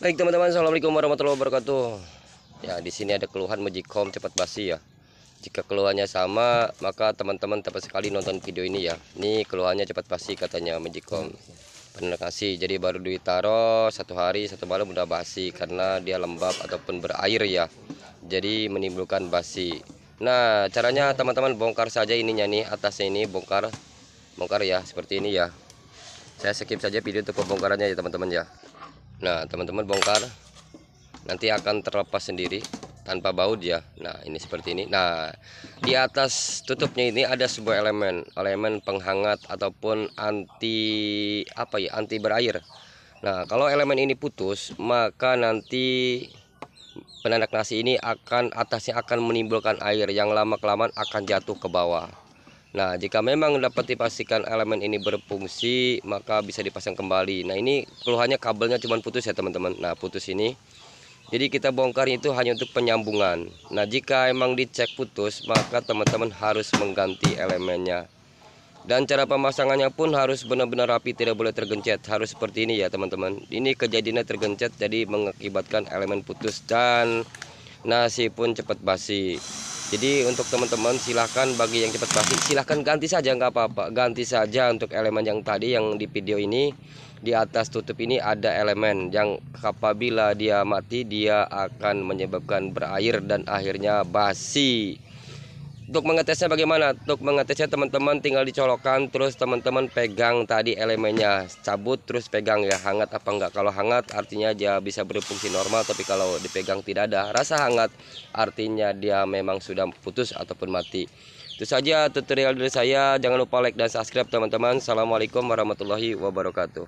Baik teman-teman, assalamualaikum warahmatullahi wabarakatuh. Ya di sini ada keluhan mejikom cepat basi ya. Jika keluhannya sama, maka teman-teman tepat sekali nonton video ini ya. Ini keluhannya cepat basi katanya mejikom. Benar kasih. Jadi baru ditaro satu hari satu malam udah basi karena dia lembab ataupun berair ya. Jadi menimbulkan basi. Nah caranya teman-teman bongkar saja ininya nih atasnya ini bongkar, bongkar ya seperti ini ya. Saya skip saja video untuk pembongkarannya ya teman-teman ya nah teman-teman bongkar nanti akan terlepas sendiri tanpa baut ya nah ini seperti ini nah di atas tutupnya ini ada sebuah elemen elemen penghangat ataupun anti apa ya anti berair nah kalau elemen ini putus maka nanti penanak nasi ini akan atasnya akan menimbulkan air yang lama kelamaan akan jatuh ke bawah Nah, jika memang dapat dipastikan elemen ini berfungsi, maka bisa dipasang kembali. Nah, ini keluhannya kabelnya cuma putus ya, teman-teman. Nah, putus ini. Jadi kita bongkar itu hanya untuk penyambungan. Nah, jika emang dicek putus, maka teman-teman harus mengganti elemennya. Dan cara pemasangannya pun harus benar-benar rapi, tidak boleh tergencet. Harus seperti ini ya, teman-teman. Ini kejadiannya tergencet jadi mengakibatkan elemen putus dan nasi pun cepat basi jadi untuk teman-teman silahkan bagi yang cepat pasti silahkan ganti saja nggak apa-apa ganti saja untuk elemen yang tadi yang di video ini di atas tutup ini ada elemen yang apabila dia mati dia akan menyebabkan berair dan akhirnya basi untuk mengetesnya bagaimana? Untuk mengetesnya teman-teman tinggal dicolokkan terus teman-teman pegang tadi elemennya, cabut terus pegang ya hangat apa enggak. Kalau hangat artinya dia bisa berfungsi normal, tapi kalau dipegang tidak ada rasa hangat artinya dia memang sudah putus ataupun mati. Itu saja tutorial dari saya. Jangan lupa like dan subscribe teman-teman. Assalamualaikum warahmatullahi wabarakatuh.